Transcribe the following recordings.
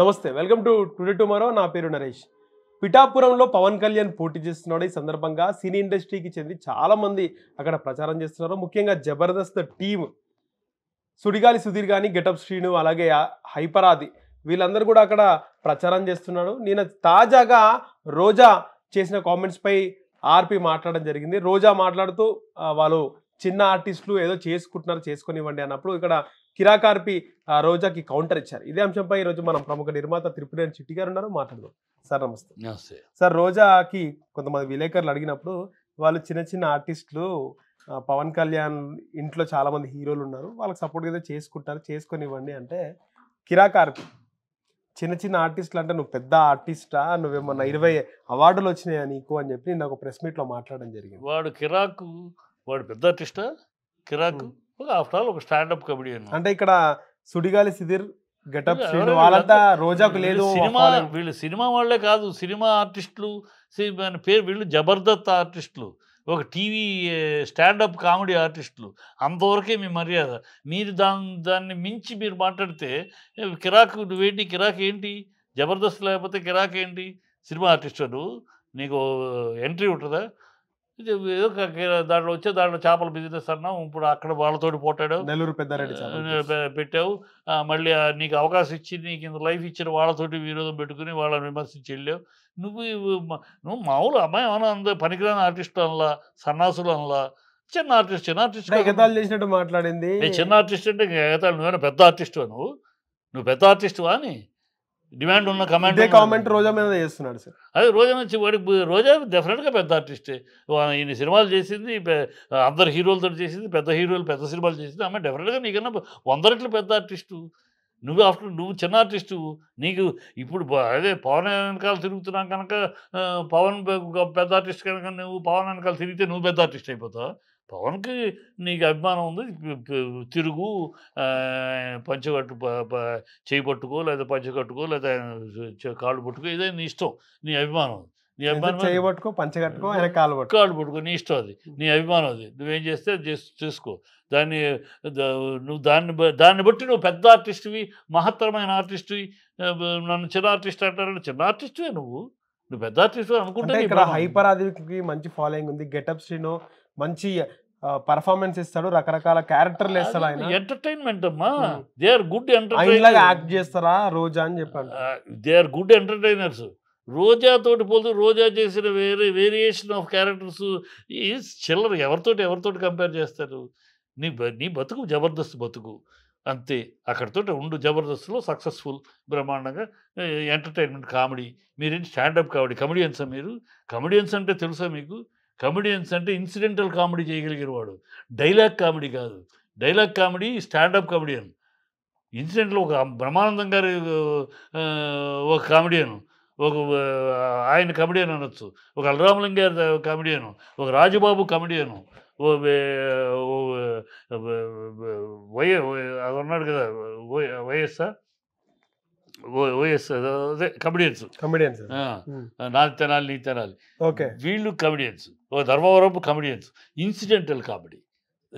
నమస్తే welcome to today tomorrow నా పేరు నరేష్ పిఠాపురంలో పవన్ కళ్యాణ్ పోటీ చేస్తున్నాడు ఈ సందర్భంగా సినీ ఇండస్ట్రీకి చెంది చాలామంది అక్కడ ప్రచారం చేస్తున్నారు ముఖ్యంగా జబర్దస్త్ టీమ్ సుడిగాలి సుధీర్ కానీ గెటప్ శ్రీను అలాగే హైపరాది వీళ్ళందరూ కూడా అక్కడ ప్రచారం చేస్తున్నాడు నేను తాజాగా రోజా చేసిన కామెంట్స్పై ఆర్పి మాట్లాడడం జరిగింది రోజా మాట్లాడుతూ వాళ్ళు చిన్న ఆర్టిస్టులు ఏదో చేసుకుంటున్నారు చేసుకునివ్వండి అన్నప్పుడు ఇక్కడ కిరాకార్పి రోజాకి కౌంటర్ ఇచ్చారు ఇదే అంశంపై ఈరోజు మనం ప్రముఖ నిర్మాత త్రిపురేన్ చిట్టి గారు ఉన్నారు మాట్లాడదాం సార్ నమస్తే నమస్తే సార్ రోజాకి కొంతమంది విలేకరులు అడిగినప్పుడు వాళ్ళు చిన్న చిన్న ఆర్టిస్టులు పవన్ కళ్యాణ్ ఇంట్లో చాలా మంది హీరోలు ఉన్నారు వాళ్ళకి సపోర్ట్ అయితే చేసుకుంటారు చేసుకునివ్వండి ఇవ్వండి అంటే కిరాకార్పి చిన్న చిన్న ఆర్టిస్టులు అంటే నువ్వు పెద్ద ఆర్టిస్టా నువ్వేమన్నా ఇరవై అవార్డులు వచ్చినాయా నీకు అని చెప్పి నాకు ప్రెస్ మీట్లో మాట్లాడడం జరిగింది వాడు కిరాకు వాడు పెద్ద ఆర్టిస్టా కిరాకు ఆఫ్టర్ ఆల్ ఒక స్టాండప్ కమెడియన్ అంటే ఇక్కడ సుడిగాలి సిధిర్ గెటప్ వాళ్ళంతా రోజాకు లేదు సినిమా వీళ్ళు సినిమా వాళ్ళే కాదు సినిమా ఆర్టిస్టులు పేరు వీళ్ళు జబర్దస్త్ ఆర్టిస్టులు ఒక టీవీ స్టాండప్ కామెడీ ఆర్టిస్టులు అంతవరకే మీ మర్యాద మీరు దాని దాన్ని మించి మీరు మాట్లాడితే కిరాకు నువ్వేంటి కిరాక్ ఏంటి జబర్దస్త్ లేకపోతే కిరాక్ ఏంటి సినిమా ఆర్టిస్టు నీకు ఎంట్రీ ఉంటుందా ఏదో దాంట్లో వచ్చే దాంట్లో చేపల బిజినెస్ అన్నావు ఇప్పుడు అక్కడ వాళ్ళతోటి పోటాడు నెల్లూరు పెద్దారెడ్డి పెట్టావు మళ్ళీ నీకు అవకాశం ఇచ్చి నీకు ఇంత లైఫ్ ఇచ్చిన వాళ్ళతోటి వినోదం పెట్టుకుని వాళ్ళని విమర్శించి వెళ్ళావు నువ్వు నువ్వు మామూలు అమ్మాయి ఏమైనా అంద పనికిరాని ఆర్టిస్ట్ అనలా సన్నాసులు అనలా చిన్న ఆర్టిస్ట్ చిన్న ఆర్టిస్ట్ ఎగతాళి చేసినట్టు మాట్లాడింది చిన్న ఆర్టిస్ట్ అంటే ఎగతాళి నువ్వు పెద్ద ఆర్టిస్ట్ నువ్వు నువ్వు పెద్ద ఆర్టిస్టువా అని డిమాండ్ ఉన్న కమాండ్ కామెంట్ రోజా మీద చేస్తున్నాడు సార్ అదే రోజా నుంచి వాడికి రోజా డెఫినెట్గా పెద్ద ఆర్టిస్టే ఈయన సినిమాలు చేసింది అందరు హీరోలతో చేసింది పెద్ద హీరోలు పెద్ద సినిమాలు చేసింది ఆమె డెఫినెట్గా నీకన్నా వంద రెట్లు పెద్ద ఆర్టిస్టు నువ్వు ఆఫ్టర్ నువ్వు చిన్న ఆర్టిస్టు నీకు ఇప్పుడు అదే పవన్ వెనకాల తిరుగుతున్నావు కనుక పవన్ పెద్ద ఆర్టిస్ట్ కనుక నువ్వు పవన్ వెనకాల తిరిగితే నువ్వు పెద్ద ఆర్టిస్ట్ అయిపోతావు పవన్కి నీకు అభిమానం ఉంది తిరుగు పంచగట్టు చేయి పట్టుకో లేదా పంచగట్టుకో లేదా కాళ్ళు పట్టుకో ఇదే నీ ఇష్టం నీ అభిమానం నీ అభిమానం చేయబట్టుకో పంచగట్టుకో కాళ్ళు పట్టుకో కాళ్ళు పట్టుకో నీ ఇష్టం అది నీ అభిమానం అది నువ్వేం చేస్తే చేసుకో దాన్ని నువ్వు దాన్ని దాన్ని బట్టి నువ్వు పెద్ద ఆర్టిస్ట్వి మహత్తరమైన ఆర్టిస్ట్వి నన్ను చిన్న ఆర్టిస్ట్ అంటారు చిన్న ఆర్టిస్ట్వే నువ్వు నువ్వు పెద్ద ఆర్టిస్ట్ అనుకుంటే ఇక్కడ హైపర్ ఆదికి మంచి ఫాలోయింగ్ ఉంది గెటప్ శ్రీను మంచి పర్ఫార్మెన్స్ ఇస్తాడు రకరకాల క్యారెక్టర్లు వేస్తాడు ఆయన ఎంటర్టైన్మెంట్ అమ్మా they are good entertainer act చేస్తారా రోజా అని చెప్పాడు they are good entertainers Roja తోటి పోల్తూ రోజా చేసిన వేరే వేరియేషన్ ఆఫ్ క్యారెక్టర్స్ ఈ చిల్లర ఎవరితోటి ఎవరితోటి కంపేర్ చేస్తారు నీ నీ బతుకు జబర్దస్త్ బతుకు అంతే అక్కడితో ఉండు జబర్దస్త్లో సక్సెస్ఫుల్ బ్రహ్మాండంగా ఎంటర్టైన్మెంట్ కామెడీ మీరేంటి స్టాండప్ కామెడీ కమెడియన్సా మీరు కమెడియన్స్ అంటే తెలుసా మీకు కమెడియన్స్ అంటే ఇన్సిడెంటల్ కామెడీ చేయగలిగిన వాడు డైలాగ్ కామెడీ కాదు డైలాగ్ కామెడీ స్టాండప్ కామెడియన్ ఇన్సిడెంట్లో ఒక బ్రహ్మానందం గారు ఒక కామెడియన్ ఒక ఆయన కమెడియన్ అనొచ్చు ఒక అలరామలింగ్ గారు కామెడియను ఒక రాజుబాబు కామెడియను వై ఉన్నాడు కదా వైఎస్ఆర్ ఓఎస్ అదే కమెడియన్స్ కమెడియన్స్ నాది తెనాలి నీ తెనాలి ఓకే వీళ్ళు కమెడియన్స్ ఓ Dharmavarapu comedians incidental comedy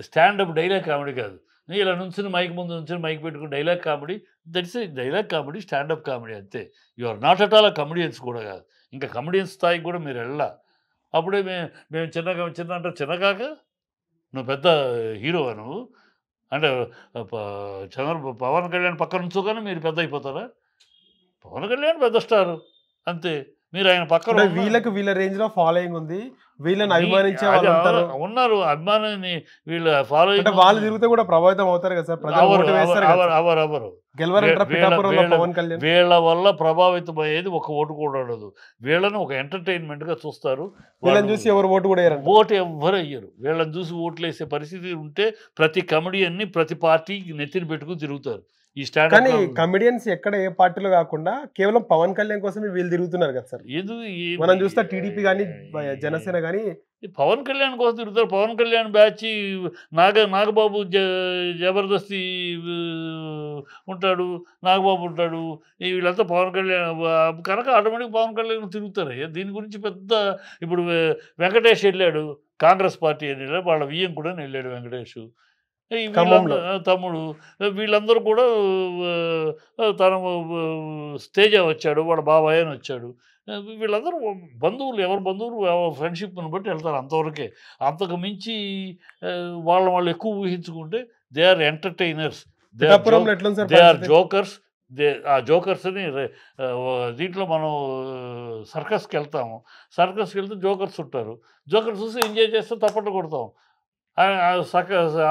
standup dialogue comedy కాదు ఇలా నుంచి మైక్ ముందు నుంచి మైక్ పెట్టుకుని dialogue comedy that's dialogue comedy standup comedy అంతే you are not at all comedians కూడా కాదు ఇంకా కమెడియన్స్ స్థాయికి కూడా మీరు వెళ్ళా అప్పుడే మేము మేము చిన్నగా చిన్న అంటారు చిన్నగాక నువ్వు పెద్ద హీరో నువ్వు అంటే చంద్ర పవన్ కళ్యాణ్ పక్కన ఉంచుకొని మీరు పెద్ద అయిపోతారా పవన్ కళ్యాణ్ పెద్ద స్టార్ అంతే మీరు ఆయన పక్కన వీళ్ళకి వీళ్ళ రేంజ్ లో ఫాలోయింగ్ ఉంది వీళ్ళని అభిమానించే వాళ్ళు ఉన్నారు అభిమానాన్ని వీళ్ళు ఫాలోయింగ్ వాళ్ళు తిరిగితే కూడా ప్రభావితం అవుతారు కదా సార్ అవరు వీళ్ళ వల్ల ప్రభావితం అయ్యేది ఒక ఓటు కూడా ఉండదు వీళ్ళని ఒక ఎంటర్టైన్మెంట్ గా చూస్తారు వీళ్ళని చూసి ఎవరు ఓటు కూడా ఓటు ఎవ్వరు అయ్యారు వీళ్ళని చూసి ఓట్లు వేసే పరిస్థితి ఉంటే ప్రతి ని ప్రతి పార్టీ నెత్తిన పెట్టుకుని తిరుగుతారు ఈ కానీ కమెడియన్స్ ఎక్కడ ఏ పార్టీలో కాకుండా కేవలం పవన్ కళ్యాణ్ కోసమే వీళ్ళు తిరుగుతున్నారు కదా సార్ ఏదో మనం చూస్తే టీడీపీ కానీ జనసేన కానీ పవన్ కళ్యాణ్ కోసం తిరుగుతారు పవన్ కళ్యాణ్ బ్యాచ్ నాగ నాగబాబు జబర్దస్తి ఉంటాడు నాగబాబు ఉంటాడు వీళ్ళంతా పవన్ కళ్యాణ్ కనుక ఆటోమేటిక్ పవన్ కళ్యాణ్ తిరుగుతారు దీని గురించి పెద్ద ఇప్పుడు వెంకటేష్ వెళ్ళాడు కాంగ్రెస్ పార్టీ అని వెళ్ళాడు వాళ్ళ వియ్యం కూడా వెళ్ళాడు వెంకటేష్ తమ్ముడు వీళ్ళందరూ కూడా తన స్టేజ్ వచ్చాడు వాడు బాబాయ్ అని వచ్చాడు వీళ్ళందరూ బంధువులు ఎవరి బంధువులు ఫ్రెండ్షిప్ని బట్టి వెళ్తారు అంతవరకే అంతకు మించి వాళ్ళ వాళ్ళు ఎక్కువ ఊహించుకుంటే they are entertainers they are jokers they ఆ జోకర్స్ని దీంట్లో మనం సర్కస్కి వెళ్తాము సర్కస్కి వెళ్తే జోకర్స్ ఉంటారు జోకర్స్ చూసి ఎంజాయ్ చేస్తే తప్పట్లు కొడతాం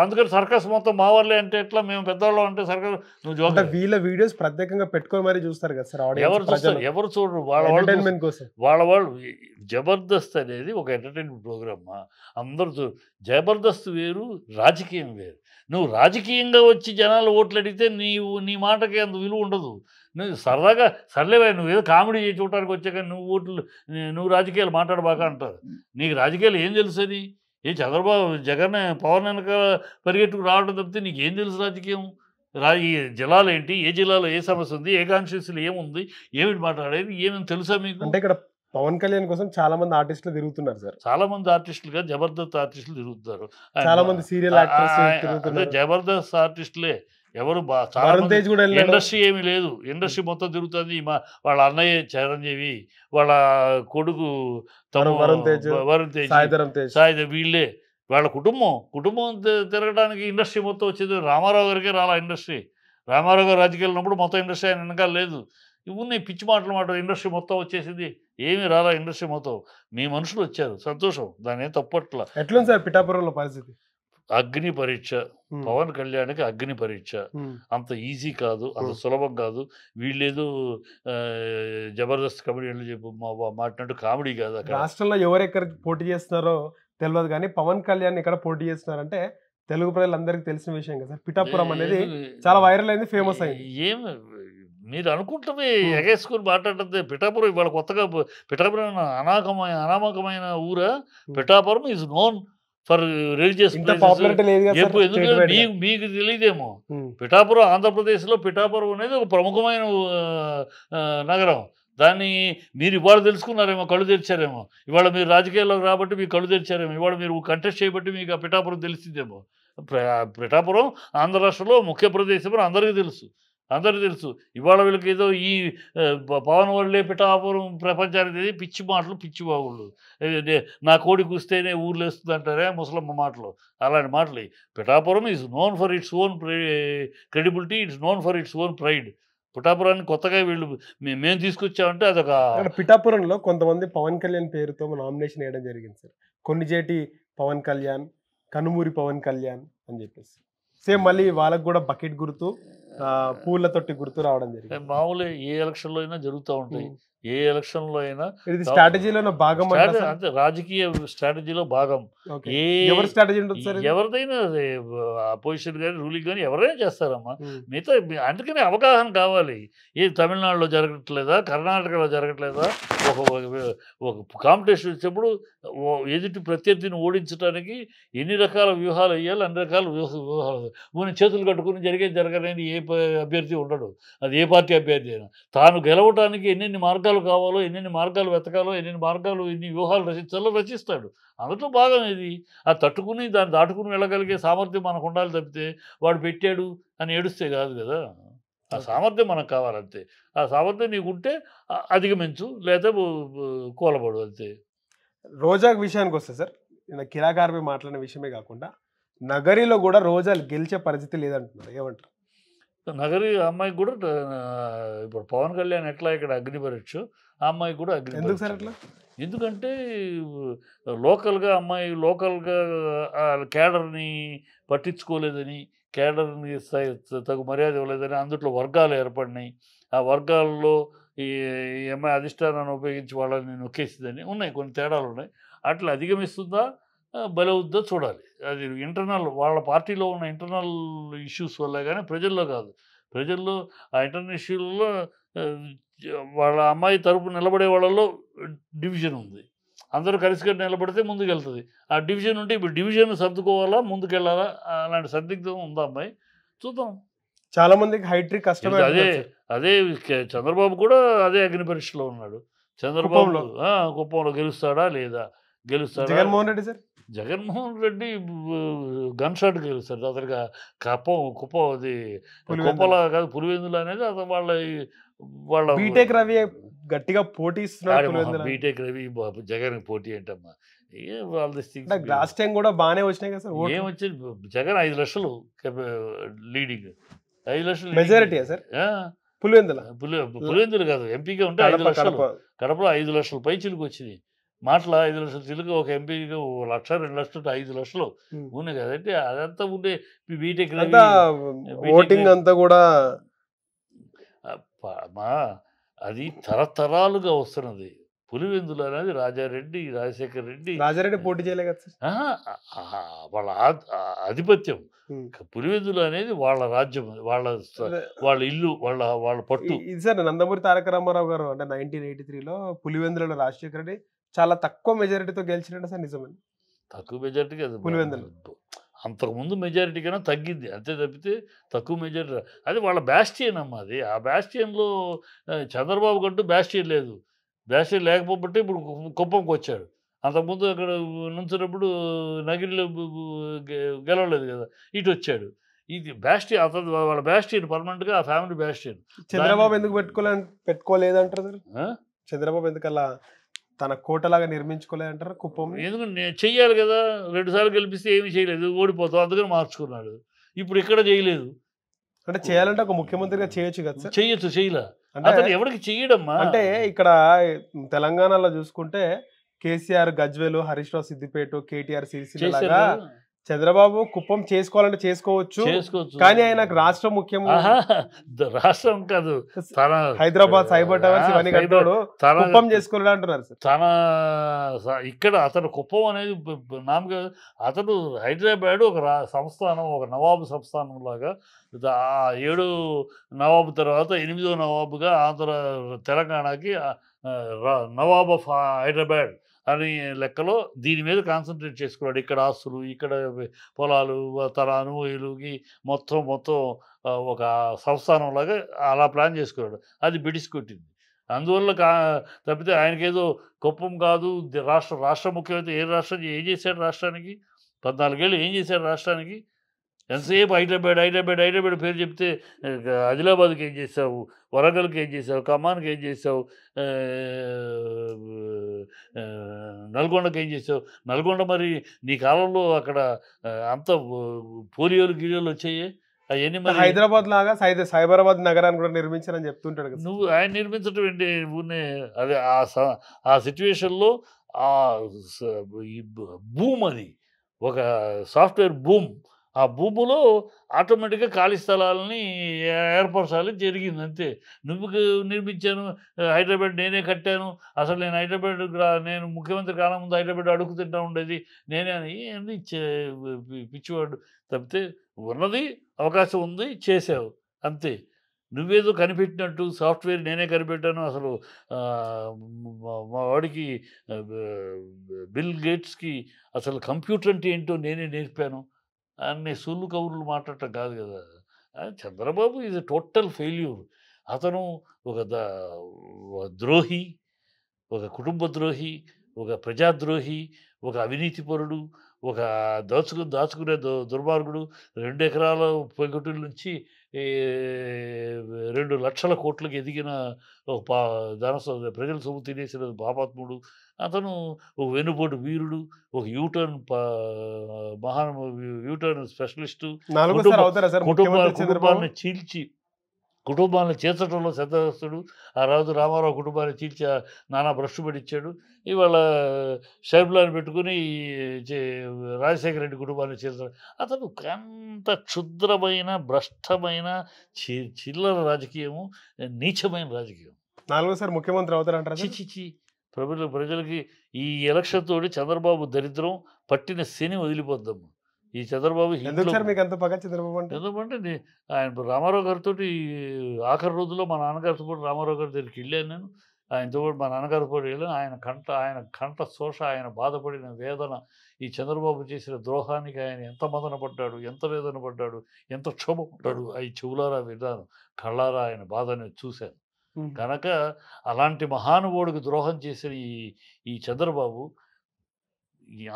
అందుకని సర్కస్ మొత్తం మావర్లే అంటే ఎట్లా మేము పెద్దవాళ్ళం అంటే సర్కస్ నువ్వు చూడ వీళ్ళ వీడియోస్ ప్రత్యేకంగా పెట్టుకొని మరి చూస్తారు కదా సార్ ఎవరు చూస్తారు ఎవరు చూడరు వాళ్ళ ఎంటర్టైన్మెంట్ కోసం వాళ్ళ వాళ్ళు జబర్దస్త్ అనేది ఒక ఎంటర్టైన్మెంట్ ప్రోగ్రామ్ అందరూ జబర్దస్త్ వేరు రాజకీయం వేరు నువ్వు రాజకీయంగా వచ్చి జనాలు ఓట్లు అడిగితే నీవు నీ మాటకి అంత విలువ ఉండదు నువ్వు సరదాగా సర్లేవా నువ్వు ఏదో కామెడీ చేసి చూడటానికి వచ్చాక నువ్వు ఓట్లు నువ్వు రాజకీయాలు మాట్లాడబాక అంటారు నీకు రాజకీయాలు ఏం తెలుసని ఏ చంద్రబాబు జగన్ పవన్ వెనక పరిగెట్టుకు రావడం తప్పితే నీకు ఏం తెలుసు రాజకీయం రా ఈ జిల్లాలు ఏంటి ఏ జిల్లాలో ఏ సమస్య ఉంది ఏ కాన్స్టిట్యూన్సీలో ఏముంది ఏమిటి మాట్లాడేది ఏమేమి తెలుసా మీకు అంటే ఇక్కడ పవన్ కళ్యాణ్ కోసం చాలా మంది ఆర్టిస్టులు తిరుగుతున్నారు సార్ చాలా మంది ఆర్టిస్టులుగా జబర్దస్త్ ఆర్టిస్టులు తిరుగుతున్నారు చాలా మంది సీరియల్ జబర్దస్త్ ఆర్టిస్టులే ఎవరు ఇండస్ట్రీ ఏమి లేదు ఇండస్ట్రీ మొత్తం తిరుగుతుంది మా వాళ్ళ అన్నయ్య చిరంజీవి వాళ్ళ కొడుకు తమ వరుణ్ తేజ్ వరుణ్ తేజ్ సాయి వీళ్ళే వాళ్ళ కుటుంబం కుటుంబం తిరగడానికి ఇండస్ట్రీ మొత్తం వచ్చేది రామారావు గారికే రాలా ఇండస్ట్రీ రామారావు గారు రాజకీయాలు ఉన్నప్పుడు మొత్తం ఇండస్ట్రీ ఆయన వెనకాల లేదు ఇవన్నీ పిచ్చి మాటలు మాట ఇండస్ట్రీ మొత్తం వచ్చేసింది ఏమి రాలా ఇండస్ట్రీ మొత్తం మీ మనుషులు వచ్చారు సంతోషం దాని ఏం తప్పట్లా ఎట్లా సార్ పిఠాపురంలో పరిస్థితి అగ్ని పరీక్ష పవన్ కళ్యాణ్కి అగ్ని పరీక్ష అంత ఈజీ కాదు అంత సులభం కాదు వీళ్ళేదో జబర్దస్త్ కమెడీలు చెప్పు మాట్లాడు కామెడీ కాదు రాష్ట్రంలో ఎవరెక్కడ పోటీ చేస్తున్నారో తెలియదు కానీ పవన్ కళ్యాణ్ ఇక్కడ పోటీ చేస్తున్నారంటే తెలుగు ప్రజలందరికీ తెలిసిన విషయం కదా పిఠాపురం అనేది చాలా వైరల్ అయింది ఫేమస్ అయింది ఏం మీరు అనుకుంటే ఎగేసుకుని మాట్లాడితే పిఠాపురం ఇవాళ కొత్తగా పిఠాపురం అనాకమైన అనామకమైన ఊరా Pithapuram is known for religious మీకు మీకు తెలియదేమో పిఠాపురం ఆంధ్రప్రదేశ్లో పిఠాపురం అనేది ఒక ప్రముఖమైన నగరం దాన్ని మీరు ఇవాళ తెలుసుకున్నారేమో కళ్ళు తెరిచారేమో ఇవాళ మీరు రాజకీయాల్లోకి రాబట్టి మీకు కళ్ళు తెరిచారేమో ఇవాళ మీరు కంటెస్ట్ చేయబట్టి మీకు ఆ పిఠాపురం తెలిసిందేమో పిఠాపురం ఆంధ్ర రాష్ట్రంలో ముఖ్య ప్రదేశం అందరికీ తెలుసు అందరూ తెలుసు ఇవాళ వీళ్ళకి ఏదో ఈ పవన్ వాళ్ళే పిఠాపురం ప్రపంచానికి పిచ్చి మాటలు పిచ్చి బాగుళ్ళు నా కోడి కూస్తేనే ఊర్లు వేస్తుంది అంటారే ముసలమ్మ మాటలు అలాంటి మాటలు Pithapuram is known for its own credibility it's known for its own pride పిఠాపురాన్ని కొత్తగా వీళ్ళు మేము తీసుకొచ్చామంటే అదొక పిఠాపురంలో కొంతమంది పవన్ కళ్యాణ్ పేరుతో నామినేషన్ వేయడం జరిగింది సార్ కొన్ని చేటి పవన్ కళ్యాణ్ కనుమూరి పవన్ కళ్యాణ్ అని చెప్పేసి సేమ్ మళ్ళీ వాళ్ళకు కూడా బకెట్ గుర్తు పూల తొట్టి గుర్తు రావడం జరిగింది మామూలు ఏ ఎలక్షన్ లో అయినా జరుగుతూ ఉంటాయి ఏ ఎలక్షన్ లో అయినా ఇది స్ట్రాటజీలో భాగం అంటే రాజకీయ స్ట్రాటజీలో భాగం ఎవరి స్ట్రాటజీ ఎవరిదైనా అపోజిషన్ కానీ రూలింగ్ కానీ ఎవరైనా చేస్తారమ్మా మిగతా అందుకనే అవగాహన కావాలి ఏ తమిళనాడులో జరగట్లేదా కర్ణాటకలో జరగట్లేదా ఒక ఒక కాంపిటీషన్ వచ్చినప్పుడు ఎదుటి ప్రత్యర్థిని ఓడించడానికి ఎన్ని రకాల వ్యూహాలు వేయాలి అన్ని రకాల వ్యూహాలు ఊని చేతులు కట్టుకుని జరిగేది జరగలేని ఏ అభ్యర్థి ఉండడు అది ఏ పార్టీ అభ్యర్థి అయినా తాను గెలవడానికి ఎన్నెన్ని మార్గాలు మార్గాలు కావాలో ఎన్నెన్ని మార్గాలు వెతకాలో ఎన్నెన్ని మార్గాలు ఎన్ని వ్యూహాలు రచించాలో రచిస్తాడు అందుతో భాగం ఇది ఆ తట్టుకుని దాన్ని దాటుకుని వెళ్ళగలిగే సామర్థ్యం మనకు ఉండాలి తప్పితే వాడు పెట్టాడు అని ఏడుస్తే కాదు కదా ఆ సామర్థ్యం మనకు కావాలంతే ఆ సామర్థ్యం నీకుంటే అధిగమించు లేదా కోలబడు అంతే రోజా విషయానికి వస్తే సార్ కిరాకారమే మాట్లాడిన విషయమే కాకుండా నగరిలో కూడా రోజా గెలిచే పరిస్థితి లేదంటున్నారు ఏమంటారు నగరి అమ్మాయికి కూడా ఇప్పుడు పవన్ కళ్యాణ్ ఎట్లా ఇక్కడ అగ్నిపరచు ఆ అమ్మాయికి కూడా అగ్ని ఎందుకు అట్లా ఎందుకంటే లోకల్గా అమ్మాయి లోకల్గా కేడర్ని పట్టించుకోలేదని కేడర్ని తగు మర్యాద ఇవ్వలేదని అందుట్లో వర్గాలు ఏర్పడినాయి ఆ వర్గాల్లో ఈ అమ్మాయి అధిష్టానాన్ని ఉపయోగించి వాళ్ళని నొక్కేసిందని ఉన్నాయి కొన్ని తేడాలు ఉన్నాయి అట్లా అధిగమిస్తుందా బలవుద్దో చూడాలి అది ఇంటర్నల్ వాళ్ళ పార్టీలో ఉన్న ఇంటర్నల్ ఇష్యూస్ వల్ల కానీ ప్రజల్లో కాదు ప్రజల్లో ఆ ఇంటర్నల్ ఇష్యూలలో వాళ్ళ అమ్మాయి తరపు నిలబడే వాళ్ళలో డివిజన్ ఉంది అందరూ కట్టి నిలబడితే ముందుకెళ్తుంది ఆ డివిజన్ ఉంటే ఇప్పుడు డివిజన్ సర్దుకోవాలా ముందుకెళ్ళాలా అలాంటి సందిగ్ధం ఉందా అమ్మాయి చూద్దాం చాలా మందికి హైట్రిక్ కష్టమే అదే అదే చంద్రబాబు కూడా అదే అగ్ని పరీక్షలో ఉన్నాడు చంద్రబాబు కుప్పంలో గెలుస్తాడా లేదా గెలుస్తాడా Jaganmohan Reddy sir Jaganmohan Reddy gun shot గెలుస్తాడు అతనిగా కపం కుప అది కుప్పలా కాదు పులివెందులు అనేది అతను వాళ్ళ వాళ్ళ బీటెక్ రవి గట్టిగా పోటీ బీటెక్ రవి జగన్ పోటీ అంటమ్మా ఏ వాళ్ళ లాస్ట్ టైం కూడా బాగానే వచ్చినాయి కదా సార్ ఏం వచ్చింది జగన్ ఐదు లక్షలు లీడింగ్ ఐదు లక్షలు మెజారిటీయా సార్ పులివెందుల పులి పులివెందులు కాదు ఎంపీగా ఉంటే ఐదు లక్షలు కడపలో ఐదు లక్షలు పైచిలకు వచ్చింది మాటలు ఐదు లక్షల తెలుగు ఒక ఎంపీకి లక్ష రెండు లక్షలు ఐదు లక్షలు ఉన్నాయి కదంటే అదంతా ఉండే బీటెక్ ఓటింగ్ అంతా కూడా మా అది తరతరాలుగా వస్తున్నది పులివెందులు అనేది రాజారెడ్డి రాజశేఖర్ రెడ్డి రాజారెడ్డి పోటీ చేయలే కదా వాళ్ళ ఆధిపత్యం పులివెందులు అనేది వాళ్ళ రాజ్యం వాళ్ళ వాళ్ళ ఇల్లు వాళ్ళ వాళ్ళ పట్టు ఇది సార్ నందమూరి తారక రామారావు గారు అంటే నైన్టీన్ ఎయిటీ త్రీలో పులివెందులలో రాజశేఖర రెడ్డి చాలా తక్కువ మెజారిటీతో గెలిచినట్టు సార్ నిజమని తక్కువ మెజారిటీ కదా పులివెందులు అంతకుముందు మెజారిటీ కన్నా తగ్గింది అంతే తప్పితే తక్కువ మెజారిటీ అది వాళ్ళ బ్యాస్టియన్ అమ్మ అది ఆ బ్యాస్టియన్లో చంద్రబాబు కంటూ బ్యాస్టియన్ లేదు బ్యాస్టియన్ లేకపోబట్టి ఇప్పుడు కుప్పంకి వచ్చాడు అంతకుముందు అక్కడ నుంచినప్పుడు నగిరిలో గెలవలేదు కదా ఇటు వచ్చాడు ఇది బ్యాస్టియన్ అతను వాళ్ళ బ్యాస్టియన్ పర్మనెంట్గా ఆ ఫ్యామిలీ బ్యాస్టియన్ చంద్రబాబు ఎందుకు పెట్టుకోలే పెట్టుకోలేదు అంటారు చంద్రబాబు ఎందుకలా తన కోటలాగా నిర్మించుకోలేదంటారా కుప్పం ఎందుకంటే నేను చెయ్యాలి కదా రెండుసార్లు గెలిపిస్తే ఏమీ చేయలేదు ఓడిపోతాం అందుకని మార్చుకున్నాడు ఇప్పుడు ఇక్కడ చేయలేదు అంటే చేయాలంటే ఒక ముఖ్యమంత్రిగా చేయొచ్చు కదా చేయొచ్చు చేయలే అంటే ఎవరికి చేయడమ్మా అంటే ఇక్కడ తెలంగాణలో చూసుకుంటే కేసీఆర్ గజ్వేలు హరీష్ రావు సిద్దిపేట కేటీఆర్ సిరిసిల్ల చంద్రబాబు కుప్పం చేసుకోవాలంటే చేసుకోవచ్చు చేసుకోవచ్చు కానీ ఆయన రాష్ట్రం ముఖ్యం రాష్ట్రం కాదు తన హైదరాబాద్ సైబర్ టవర్స్ ఇవన్నీ కట్టాడు కుప్పం చేసుకోలేడు అంటున్నారు తన ఇక్కడ అతను కుప్పం అనేది నామక అతను హైదరాబాద్ ఒక సంస్థానం ఒక నవాబు సంస్థానం లాగా ఏడు నవాబు తర్వాత ఎనిమిదో నవాబుగా ఆంధ్ర తెలంగాణకి నవాబ్ ఆఫ్ హైదరాబాద్ అని లెక్కలో దీని మీద కాన్సన్ట్రేట్ చేసుకున్నాడు ఇక్కడ ఆస్తులు ఇక్కడ పొలాలు తన అనుభూయులుకి మొత్తం మొత్తం ఒక సంస్థానంలాగా అలా ప్లాన్ చేసుకున్నాడు అది బ్రిటిష్ కొట్టింది అందువల్ల కా తప్పితే ఆయనకేదో కుప్పం కాదు రాష్ట్ర రాష్ట్ర ముఖ్యమంత్రి ఏ రాష్ట్రం ఏం చేశాడు రాష్ట్రానికి పద్నాలుగేళ్ళు ఏం చేశాడు రాష్ట్రానికి ఎంతసేపు హైదరాబాద్ హైదరాబాద్ హైదరాబాద్ పేరు చెప్తే ఆదిలాబాద్కి ఏం చేసావు వరంగల్కి ఏం చేసావు ఖమ్మానికి ఏం చేసావు నల్గొండకి ఏం చేసావు నల్గొండ మరి నీ కాలంలో అక్కడ అంత పోలియోలు గిరియోలు వచ్చాయి అవన్నీ మరి హైదరాబాద్ లాగా సైబరాబాద్ నగరాన్ని కూడా నిర్మించారని చెప్తుంటాడు కదా నువ్వు ఆయన నిర్మించడం ఏంటి ఊరినే అదే ఆ సిచ్యువేషన్లో ఆ భూమ్ అది ఒక సాఫ్ట్వేర్ భూమ్ ఆ భూములో ఆటోమేటిక్గా ఖాళీ స్థలాలని ఏర్పరచాలి జరిగింది అంతే నువ్వు నిర్మించాను హైదరాబాద్ నేనే కట్టాను అసలు నేను హైదరాబాద్ నేను ముఖ్యమంత్రి కాలముందు హైదరాబాద్ అడుగు తింటా ఉండేది నేనే అని పిచ్చివాడు తప్పితే ఉన్నది అవకాశం ఉంది చేసావు అంతే నువ్వేదో కనిపెట్టినట్టు సాఫ్ట్వేర్ నేనే కనిపెట్టాను అసలు మా వాడికి బిల్ గేట్స్కి అసలు కంప్యూటర్ అంటే ఏంటో నేనే నేర్పాను అన్ని సుల్లు కబుర్లు మాట్లాడటం కాదు కదా చంద్రబాబు ఇది టోటల్ ఫెయిల్యూర్ అతను ఒక ద్రోహి ఒక కుటుంబ ద్రోహి ఒక ప్రజాద్రోహి ఒక అవినీతిపరుడు ఒక దాచుకు దాచుకునే దు దుర్మార్గుడు రెండు ఎకరాల పొగటుల నుంచి రెండు లక్షల కోట్లకు ఎదిగిన పా ధన ప్రజల సొమ్ము తినేసిన పాపాత్ముడు అతను ఒక వెనుబోటు వీరుడు ఒక యూటర్న్ మహా యూటర్న్ స్పెషలిస్టు కుటుంబాన్ని చీల్చి కుటుంబాన్ని చేర్చడంలో శ్రద్ధస్తుడు ఆ రాజు రామారావు కుటుంబాన్ని చీల్చి నానా బ్రష్ పడిచ్చాడు ఇవాళ షర్బులాన్ని పెట్టుకుని రాజశేఖర రెడ్డి కుటుంబాన్ని చేర్చడం అతను అంత క్షుద్రమైన భ్రష్టమైన చిల్లర రాజకీయము నీచమైన రాజకీయం నాలుగోసారి ముఖ్యమంత్రి అవుతారంటారు చిచి ప్రజలు ప్రజలకి ఈ ఎలక్షన్తో చంద్రబాబు దరిద్రం పట్టిన శని వదిలిపోద్దమ్మ ఈ చంద్రబాబు ఎందుకంటే ఆయన రామారావు గారితో ఆఖరి రోజుల్లో మా నాన్నగారితో పాటు రామారావు గారి దగ్గరికి వెళ్ళాను నేను ఆయనతో పాటు మా నాన్నగారితో పాటు వెళ్ళాను ఆయన కంట ఆయన కంట శోష ఆయన బాధపడిన వేదన ఈ చంద్రబాబు చేసిన ద్రోహానికి ఆయన ఎంత మదన పడ్డాడు ఎంత వేదన పడ్డాడు ఎంత క్షోభ పడ్డాడు అవి చెవులారా విధానం కళ్ళారా ఆయన బాధని చూశాను కనుక అలాంటి మహానుభావుడికి ద్రోహం చేసిన ఈ ఈ చంద్రబాబు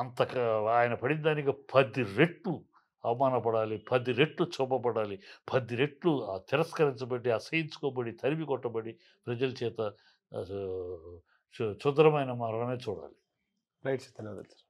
అంత ఆయన పడిన దానికి పది రెట్లు అవమానపడాలి పది రెట్లు చూపబడాలి పది రెట్లు తిరస్కరించబడి అసహించుకోబడి తరిమి కొట్టబడి ప్రజల చేత క్షుద్రమైన మరణమే చూడాలి రైట్ సార్ ధన్యవాదాలు